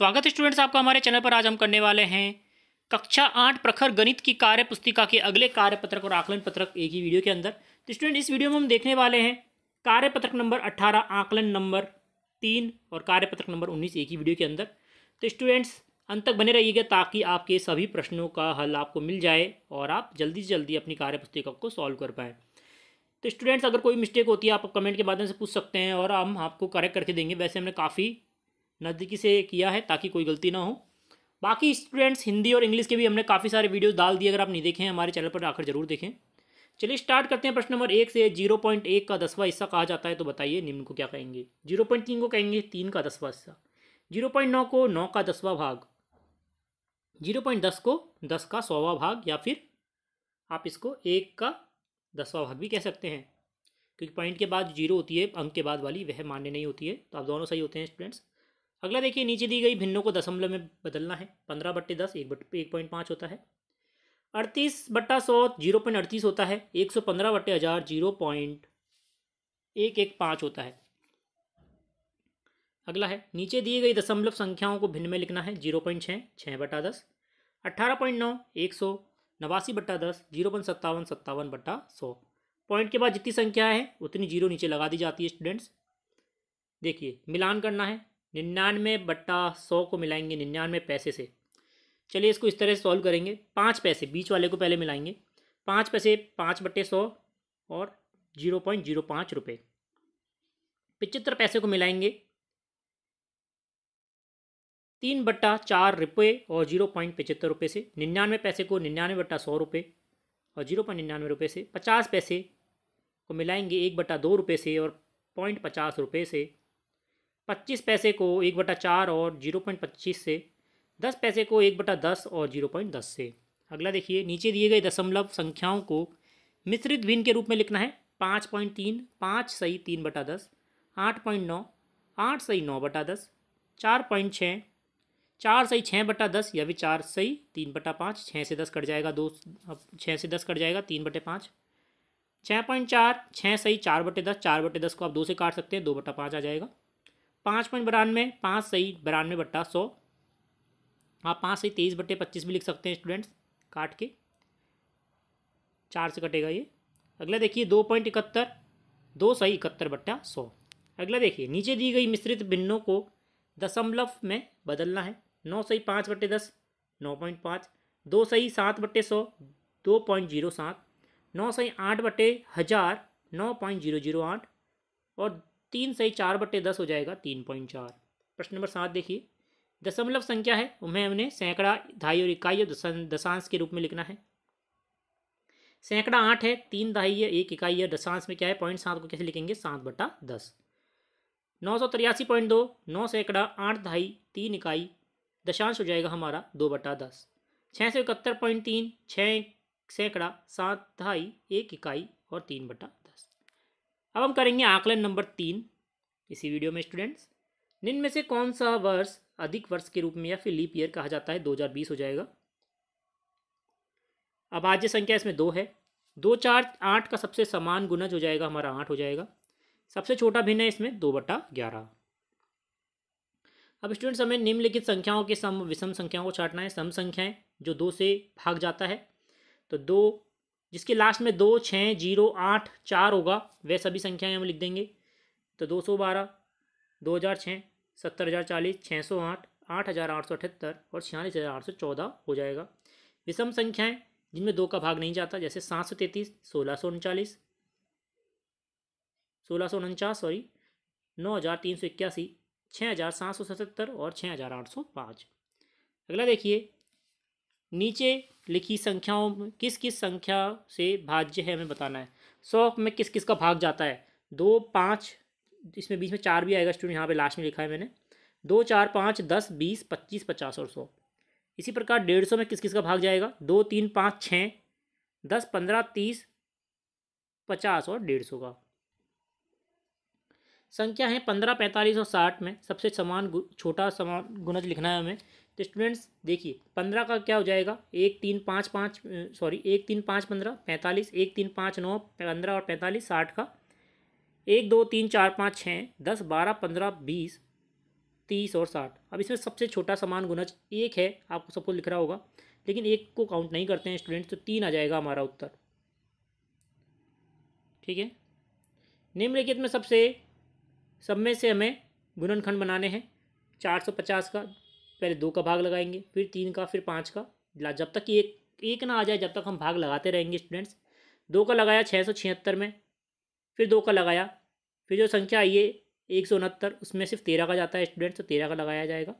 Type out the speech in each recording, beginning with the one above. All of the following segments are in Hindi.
स्वागत है स्टूडेंट्स आपका हमारे चैनल पर आज हम करने वाले हैं कक्षा आठ प्रखर गणित की कार्य पुस्तिका के अगले कार्य पत्रक और आकलन पत्रक एक ही वीडियो के अंदर तो स्टूडेंट इस वीडियो में हम देखने वाले हैं कार्य पत्रक नंबर अट्ठारह आकलन नंबर तीन और कार्य पत्रक नंबर उन्नीस एक ही वीडियो के अंदर तो स्टूडेंट्स अंत तक बने रहिएगा ताकि आपके सभी प्रश्नों का हल आपको मिल जाए और आप जल्दी से जल्दी अपनी कार्य पुस्तिका को सॉल्व कर पाएँ तो स्टूडेंट्स अगर कोई मिस्टेक होती है आप कमेंट के माध्यम से पूछ सकते हैं और हम आपको करेक्ट करके देंगे वैसे हमने काफ़ी नज़दीकी से किया है ताकि कोई गलती ना हो बाकी स्टूडेंट्स हिंदी और इंग्लिश के भी हमने काफ़ी सारे वीडियोस डाल दिए अगर आप नहीं देखे हैं हमारे चैनल पर आकर जरूर देखें चलिए स्टार्ट करते हैं प्रश्न नंबर एक से जीरो पॉइंट एक का दसवा हिस्सा कहा जाता है तो बताइए निम्न को क्या कहेंगे जीरो पॉइंट तीन को कहेंगे तीन का दसवा हिस्सा जीरो पॉइंट नौ को नौ का दसवा भाग जीरो पॉइंट दस को दस का सौवा भाग या फिर आप इसको एक का दसवा भाग भी कह सकते हैं क्योंकि पॉइंट के बाद जीरो होती है अंक के बाद वाली वह मान्य नहीं होती है तो आप दोनों सही होते हैं स्टूडेंट्स अगला देखिए नीचे दी गई भिन्नों को दशमलव में बदलना है पंद्रह बट्टे दस एक बट एक पॉइंट पाँच होता है अड़तीस बट्टा सौ जीरो पॉइंट अड़तीस होता है एक सौ पंद्रह बट्टे हज़ार जीरो पॉइंट एक एक पाँच होता है अगला है नीचे दी गई दशमलव संख्याओं को भिन्न में लिखना है जीरो पॉइंट छः छः बटा दस अट्ठारह पॉइंट नौ एक सौ नवासी बट्टा दस जीरो पॉइंट सत्तावन सत्तावन बट्टा सौ पॉइंट के बाद जितनी संख्या है उतनी जीरो नीचे लगा दी जाती है स्टूडेंट्स देखिए मिलान करना है निन्यानवे बट्टा सौ को मिलाएंगे निन्यानवे पैसे से चलिए इसको इस तरह से सॉल्व करेंगे पाँच पैसे बीच वाले को पहले मिलाएंगे पाँच पैसे पाँच बट्टे सौ और जीरो पॉइंट जीरो पाँच रुपये पिचहत्तर पैसे को मिलाएंगे तीन बट्टा चार रुपये और जीरो पॉइंट पचहत्तर रुपये से निन्यानवे पैसे को निन्यानवे बट्टा सौ रुपये और जीरो पॉइंट निन्यानवे रुपये से पचास पैसे को मिलाएंगे एक बट्टा दो रुपये से और पॉइंट पचास रुपये से पच्चीस पैसे को एक बटा चार और जीरो पॉइंट पच्चीस से दस पैसे को एक बटा दस और जीरो पॉइंट दस से अगला देखिए नीचे दिए गए दशमलव संख्याओं को मिश्रित भिन्न के रूप में लिखना है पाँच पॉइंट तीन पाँच सही तीन बटा दस आठ पॉइंट नौ आठ सही नौ बटा दस चार पॉइंट छः चार सही छः बटा दस या भी चार सही तीन बटा पाँच छः से दस कट जाएगा दो अब छः से दस कट जाएगा तीन बटे पाँच छः पॉइंट चार छः सही चार बटे दस चार बटे दस को आप दो से काट सकते हैं दो बटा पाँच आ जाएगा पाँच पाँच बरानवे पाँच सही बरानवे बट्टा सौ आप पाँच सही तेईस बट्टे पच्चीस भी लिख सकते हैं स्टूडेंट्स काट के चार से कटेगा ये अगला देखिए दो पॉइंट इकहत्तर दो सही इकहत्तर बट्टा सौ अगला देखिए नीचे दी गई मिश्रित भिन्नों को दशमलव में बदलना है नौ सही पाँच बट्टे दस नौ पॉइंट पाँच दो सही सात बट्टे सौ दो पॉइंट जीरो सात नौ सही आठ बट्टे हज़ार नौ पॉइंट जीरो जीरो आठ और तीन सही चार बट्टे दस हो जाएगा तीन पॉइंट चार प्रश्न नंबर सात देखिए दशमलव संख्या है उन्हें हमने सैकड़ा दहाई और इकाई और दशांश के रूप में लिखना है सैकड़ा आठ है तीन दहाई एक इकाई है दशांश में क्या है पॉइंट सात को कैसे लिखेंगे सात बट्टा दस नौ सौ तिरासी पॉइंट दो नौ सैकड़ा आठ दहाई तीन इकाई दशांश हो जाएगा हमारा दो बट्टा दस छः सौ इकहत्तर पॉइंट तीन छः सैकड़ा सात दहाई एक इकाई और तीन बट्टा अब हम करेंगे आकलन नंबर तीन इसी वीडियो में स्टूडेंट्स निम्न में से कौन सा वर्ष अधिक वर्ष के रूप में या फिर लीप ईयर कहा जाता है 2020 हो जाएगा अब आज संख्या इसमें दो है दो चार आठ का सबसे समान गुणज हो जाएगा हमारा आठ हो जाएगा सबसे छोटा भिन्न है इसमें दो बटा ग्यारह अब स्टूडेंट्स हमें निम्नलिखित संख्याओं के सम विषम संख्याओं को छाटना है सम संख्याएं जो दो से भाग जाता है तो दो जिसके लास्ट में दो छः जीरो आठ चार होगा वह सभी संख्याएं हम लिख देंगे तो दो सौ बारह दो हज़ार छः सत्तर हज़ार चालीस छः सौ आठ आठ हज़ार आठ सौ अठहत्तर और छियालीस हज़ार आठ सौ चौदह हो जाएगा विषम संख्याएं जिनमें दो का भाग नहीं जाता जैसे सात सौ तैंतीस सोलह सौ उनचालीस सोलह सौ उनचास सॉरी नौ हज़ार तीन सौ इक्यासी छः हज़ार सात सौ सतहत्तर और छः हज़ार आठ सौ पाँच अगला देखिए नीचे लिखी संख्याओं में किस किस संख्या से भाज्य है हमें बताना है सौ में किस किस का भाग जाता है दो पाँच इसमें बीच में चार भी आएगा स्टूडेंट यहाँ पे लास्ट में लिखा है मैंने दो चार पाँच दस बीस पच्चीस पचास और सौ इसी प्रकार डेढ़ सौ में किस किस का भाग जाएगा दो तीन पाँच छः दस पंद्रह तीस पचास और डेढ़ सौ का संख्या है पंद्रह पैंतालीस और साठ में सबसे समान छोटा समान गुणज लिखना है हमें तो स्टूडेंट्स देखिए पंद्रह का क्या हो जाएगा एक तीन पाँच पाँच सॉरी एक तीन पाँच पंद्रह पैंतालीस एक तीन पाँच नौ पंद्रह और पैंतालीस साठ का एक दो तीन चार पाँच छः दस बारह पंद्रह बीस तीस और साठ अब इसमें सबसे छोटा समान गुनज एक है आपको सबको लिख रहा होगा लेकिन एक को काउंट नहीं करते हैं स्टूडेंट्स तो तीन आ जाएगा हमारा उत्तर ठीक है निम्नलिखित में सबसे सब में से हमें गुणनखंड बनाने हैं चार सौ पचास का पहले दो का भाग लगाएंगे फिर तीन का फिर पाँच का जब तक एक एक ना आ जाए जब तक हम भाग लगाते रहेंगे स्टूडेंट्स दो का लगाया छः सौ छिहत्तर में फिर दो का लगाया फिर जो संख्या आई है एक सौ उनहत्तर उसमें सिर्फ तेरह का जाता है स्टूडेंट्स तो तेरह का लगाया जाएगा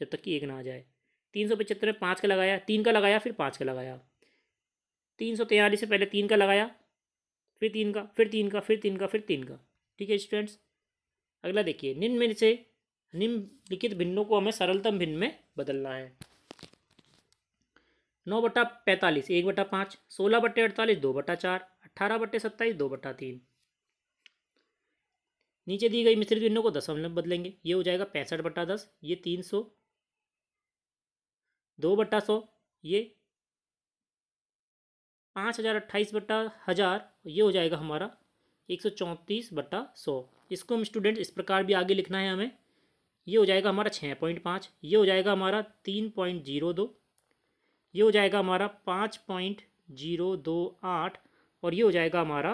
जब तक कि एक ना आ जाए तीन सौ पचहत्तर में पाँच का लगाया तीन का लगाया फिर पाँच का लगाया तीन सौ तैंतालीस से पहले तीन का लगाया फिर तीन का फिर तीन का फिर तीन का फिर तीन का ठीक है स्टूडेंट्स अगला देखिए निम्न में से निम्नलिखित भिन्नों को हमें सरलतम भिन्न में बदलना है नौ बटा पैंतालीस एक बटा पाँच सोलह बटे अड़तालीस दो बटा चार अट्ठारह बटे सत्ताईस दो बटा तीन नीचे दी गई मिश्रित भिन्नों को दशमलव बदलेंगे ये हो जाएगा पैंसठ बटा दस ये तीन सौ दो बटा सौ ये पाँच हज़ार अट्ठाईस बटा हज़ार ये हो जाएगा हमारा एक सौ चौंतीस बटा सौ इसको हम स्टूडेंट इस प्रकार भी आगे लिखना है हमें ये हो जाएगा हमारा छः पॉइंट पाँच ये हो जाएगा हमारा तीन पॉइंट जीरो दो ये हो जाएगा हमारा पाँच पॉइंट जीरो दो आठ और ये हो जाएगा हमारा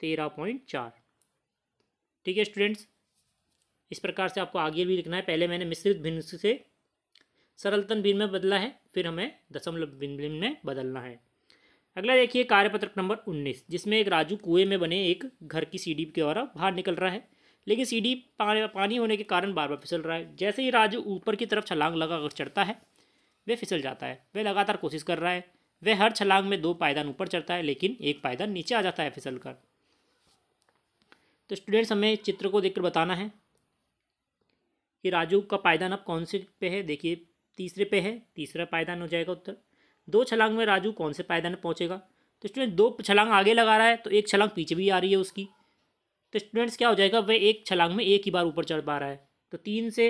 तेरह पॉइंट चार ठीक है स्टूडेंट्स इस प्रकार से आपको आगे भी लिखना है पहले मैंने मिश्रित भिन्न से सरलतन भिन्न में बदला है फिर हमें दशमलव भिन्न भिन्न में बदलना है अगला देखिए कार्यपत्रक नंबर उन्नीस जिसमें एक राजू कुएं में बने एक घर की सीढ़ी के द्वारा बाहर निकल रहा है लेकिन सीढ़ी पानी होने के कारण बार बार फिसल रहा है जैसे ही राजू ऊपर की तरफ छलांग लगा कर चढ़ता है वह फिसल जाता है वह लगातार कोशिश कर रहा है वह हर छलांग में दो पायदान ऊपर चढ़ता है लेकिन एक पायदान नीचे आ जाता है फिसल कर तो स्टूडेंट्स हमें चित्र को देखकर बताना है कि राजू का पायदान अब कौन से पे है देखिए तीसरे पे है तीसरा पायदान हो जाएगा उत्तर दो छलांग में राजू कौन से पायदान पहुँचेगा तो स्टूडेंट दो छलांग आगे लगा रहा है तो एक छलांग पीछे भी आ रही है उसकी तो स्टूडेंट्स क्या हो जाएगा वह एक छलांग में एक ही बार ऊपर चढ़ पा रहा है तो तीन से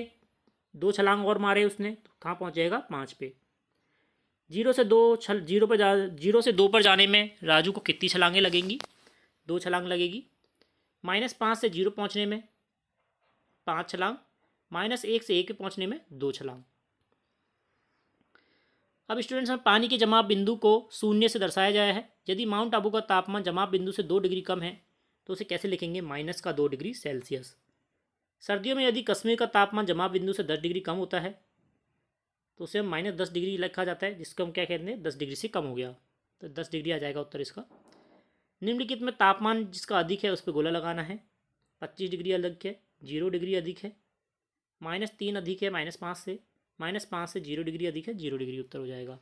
दो छलांग और मारे उसने तो कहाँ पहुँच जाएगा पाँच पे जीरो से दो छल जीरो पर जा जीरो से दो पर जाने में राजू को कितनी छलांगें लगेंगी दो छलांग लगेगी माइनस पाँच से जीरो पहुँचने में पाँच छलांग माइनस एक से एक पे पहुँचने में दो छलांग अब स्टूडेंट्स में पानी के जमाव बिंदु को शून्य से दर्शाया गया है यदि माउंट आबू का तापमान जमाव बिंदु से दो डिग्री कम है तो उसे कैसे लिखेंगे माइनस का दो डिग्री सेल्सियस सर्दियों में यदि कश्मीर का तापमान जमा बिंदु से दस डिग्री कम होता है तो उसे माइनस दस डिग्री लिखा जाता है जिसको हम क्या कहते हैं दस डिग्री से कम हो गया तो दस डिग्री आ जाएगा उत्तर इसका निम्नलिखित में तापमान जिसका अधिक है उस पर गोला लगाना है पच्चीस डिग्री अधिक है जीरो डिग्री अधिक है माइनस तीन अधिक है माइनस पाँच से माइनस पाँच से जीरो डिग्री अधिक है जीरो डिग्री उत्तर हो जाएगा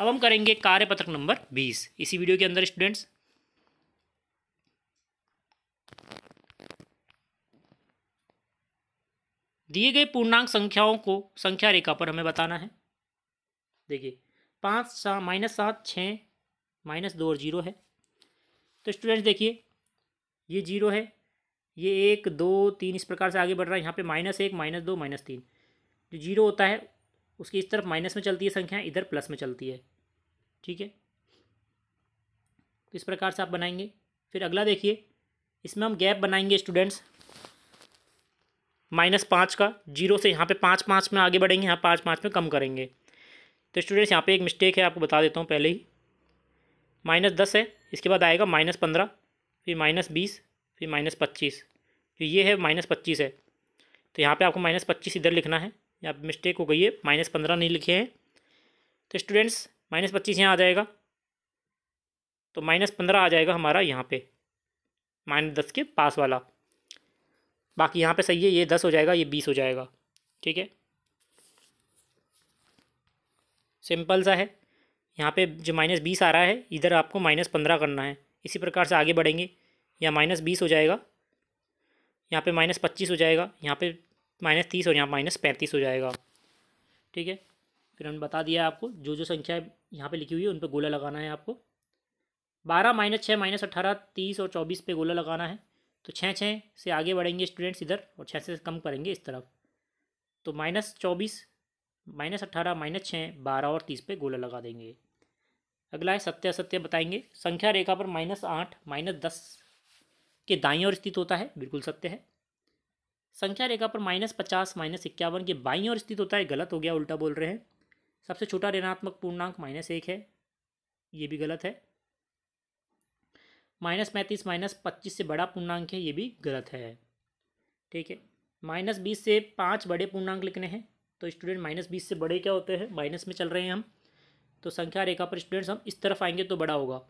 अब हम करेंगे कार्यपत्रक नंबर बीस इसी वीडियो के अंदर स्टूडेंट्स दिए गए पूर्णांक संख्याओं को संख्या रेखा पर हमें बताना है देखिए पाँच सा माइनस सात छः माइनस दो और जीरो है तो स्टूडेंट्स देखिए ये जीरो है ये एक दो तीन इस प्रकार से आगे बढ़ रहा है यहाँ पे माइनस एक माइनस दो माइनस तीन जो जीरो होता है उसकी इस तरफ माइनस में चलती है संख्या इधर प्लस में चलती है ठीक है तो इस प्रकार से आप बनाएंगे फिर अगला देखिए इसमें हम गैप बनाएंगे स्टूडेंट्स माइनस पाँच का जीरो से यहाँ पे पाँच पाँच में आगे बढ़ेंगे यहाँ पाँच पाँच में कम करेंगे तो स्टूडेंट्स यहाँ पे एक मिस्टेक है आपको बता देता हूँ पहले ही माइनस दस है इसके बाद आएगा माइनस पंद्रह फिर माइनस बीस फिर माइनस पच्चीस तो ये है माइनस पच्चीस है तो यहाँ पे आपको माइनस पच्चीस इधर लिखना है यहाँ मिस्टेक हो गई है माइनस पंद्रह नहीं लिखे हैं तो स्टूडेंट्स माइनस पच्चीस यहाँ आ जाएगा तो माइनस पंद्रह आ जाएगा हमारा यहाँ पर माइनस दस के पास वाला बाकी यहाँ पे सही है ये दस हो जाएगा ये बीस हो जाएगा ठीक है सिंपल सा है यहाँ पे जो माइनस बीस आ रहा है इधर आपको माइनस पंद्रह करना है इसी प्रकार से आगे बढ़ेंगे यहाँ माइनस बीस हो जाएगा यहाँ पे माइनस पच्चीस हो जाएगा यहाँ पे माइनस तीस और यहाँ माइनस पैंतीस हो जाएगा ठीक है फिर हमने बता दिया आपको जो जो संख्या यहाँ पर लिखी हुई है उन पर गोला लगाना है आपको बारह माइनस छः माइनस अट्ठारह तीस और चौबीस पे गोला लगाना है तो छः छः से आगे बढ़ेंगे स्टूडेंट्स इधर और छः से कम करेंगे इस तरफ तो माइनस चौबीस माइनस अट्ठारह माइनस छः बारह और तीस पे गोला लगा देंगे अगला है सत्य असत्य बताएंगे संख्या रेखा पर माइनस आठ माइनस दस के दाई और स्थित होता है बिल्कुल सत्य है संख्या रेखा पर माइनस पचास माइनस इक्यावन के बाई और स्थित होता है गलत हो गया उल्टा बोल रहे हैं सबसे छोटा ऋणात्मक पूर्णांक माइनस एक है ये भी गलत है माइनस पैंतीस माइनस पच्चीस से बड़ा पूर्णांक है ये भी गलत है ठीक है माइनस बीस से पाँच बड़े पूर्णांक लिखने हैं तो स्टूडेंट माइनस बीस से बड़े क्या होते हैं माइनस में चल रहे हैं हम तो संख्या रेखा पर स्टूडेंट्स हम इस तरफ आएंगे तो बड़ा होगा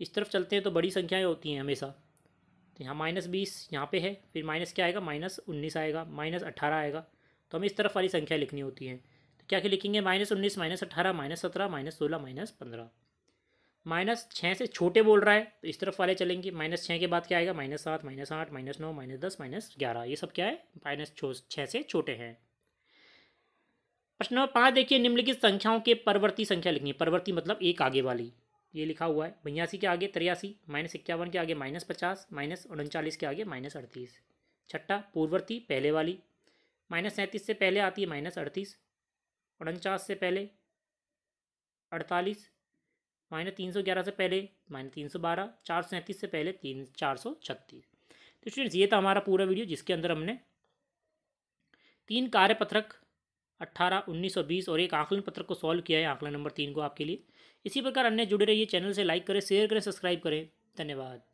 इस तरफ चलते हैं तो बड़ी संख्याएँ होती हैं हमेशा तो यहाँ माइनस बीस यहाँ पर है फिर माइनस क्या आएगा माइनस उन्नीस आएगा माइनस अट्ठारह आएगा तो हमें इस तरफ वाली संख्या लिखनी होती है तो क्या क्या लिखेंगे माइनस उन्नीस माइनस अट्ठारह माइनस सत्रह माइनस सोलह माइनस पंद्रह माइनस छः से छोटे बोल रहा है तो इस तरफ वाले चलेंगे माइनस छः के बाद क्या आएगा माइनस सात माइनस आठ माइनस नौ माइनस दस माइनस ग्यारह ये सब क्या है माइनस छो छः से छोटे हैं प्रश्न नंबर पाँच देखिए निम्नलिखित संख्याओं के परवर्ती संख्या लिखनी है परवर्ती मतलब एक आगे वाली ये लिखा हुआ है बयासी के आगे तिरयासी माइनस इक्यावन के आगे माइनस पचास माइनस उनचालीस के आगे माइनस अड़तीस छठा पूर्ववर्ती पहले वाली माइनस सैंतीस से पहले आती है माइनस अड़तीस उनचास से पहले अड़तालीस माइनस तीन सौ ग्यारह से पहले माइनस तीन सौ बारह चार सौ सैंतीस से पहले तीन चार सौ छत्तीस तो स्टूडेंट्स ये था हमारा पूरा वीडियो जिसके अंदर हमने तीन कार्य पत्रक अट्ठारह उन्नीस सौ बीस और एक आंकलन पत्रक को सॉल्व किया है आंकलन नंबर तीन को आपके लिए इसी प्रकार अन्य जुड़े रहिए चैनल से लाइक करें शेयर करें सब्सक्राइब करें धन्यवाद